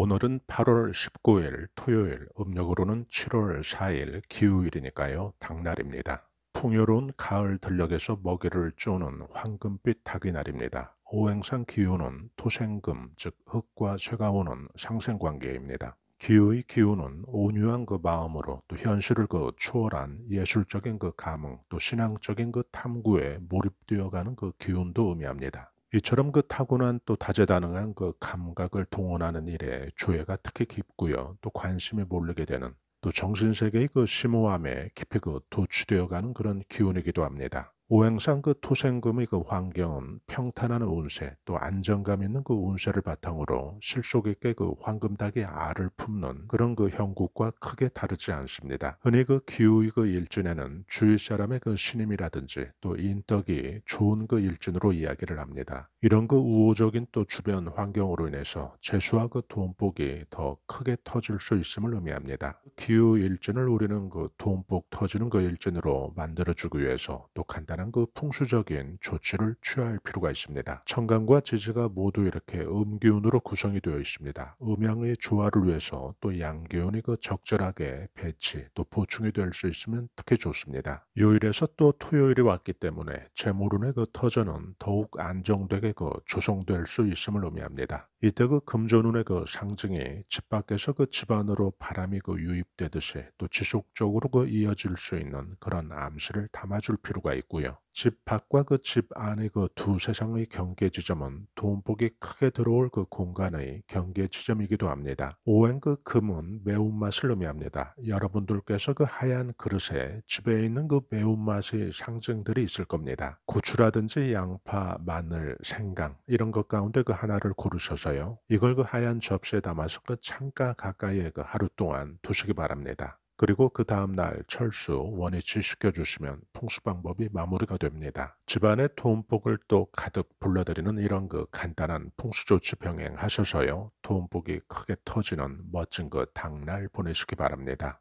오늘은 8월 19일 토요일, 음력으로는 7월 4일 기후일이니까요 당날입니다. 풍요로운 가을 들녘에서 먹이를 쪼는 황금빛 닭이 날입니다. 오행상 기후는 토생금, 즉 흙과 쇠가 오는 상생관계입니다. 기후의 기후는 온유한 그 마음으로 또 현실을 그 초월한 예술적인 그 감흥 또 신앙적인 그 탐구에 몰입되어가는 그 기운도 의미합니다. 이처럼 그 타고난 또 다재다능한 그 감각을 동원하는 일에 조예가 특히 깊고요. 또 관심이 몰르게 되는 또 정신세계의 그 심오함에 깊이 그 도취되어 가는 그런 기운이기도 합니다. 오행상 그 토생금의 그 환경은 평탄한 운세 또 안정감 있는 그 운세를 바탕으로 실속 있게 그 황금닭의 알을 품는 그런 그 형국과 크게 다르지 않습니다. 흔히 그 기후의 그 일진에는 주위 사람의 그 신임이라든지 또 인덕이 좋은 그 일진으로 이야기를 합니다. 이런 그 우호적인 또 주변 환경으로 인해서 재수와 그 돈복이 더 크게 터질 수 있음을 의미합니다. 기후 일전을 우리는 그 돈복 터지는 그 일전으로 만들어주기 위해서 또 간단한 그 풍수적인 조치를 취할 필요가 있습니다. 청강과 지지가 모두 이렇게 음기운으로 구성이 되어 있습니다. 음양의 조화를 위해서 또 양기운이 그 적절하게 배치 또 보충이 될 수 있으면 특히 좋습니다. 요일에서 또 토요일이 왔기 때문에 재물운의 그 터전은 더욱 안정되게 그 조성될 수 있음을 의미합니다. 이때 그 금전운의 그 상징이 집 밖에서 그 집안으로 바람이 그 유입 주입되듯이 또 지속적으로 그 이어질 수 있는 그런 암시를 담아줄 필요가 있고요. 집 밖과 그 집 안의 그 두 세상의 경계 지점은 돈복이 크게 들어올 그 공간의 경계 지점이기도 합니다. 오행 그 금은 매운맛을 의미합니다. 여러분들께서 그 하얀 그릇에 집에 있는 그 매운맛의 상징들이 있을 겁니다. 고추라든지 양파, 마늘, 생강 이런 것 가운데 그 하나를 고르셔서요. 이걸 그 하얀 접시에 담아서 그 창가 가까이에 그 하루 동안 두시기 바랍니다. 그리고 그 다음날 철수, 원위치 시켜주시면 풍수방법이 마무리가 됩니다. 집안의 도움복을 또 가득 불러들이는 이런 그 간단한 풍수조치 병행하셔서요. 도움복이 크게 터지는 멋진 그 당날 보내시기 바랍니다.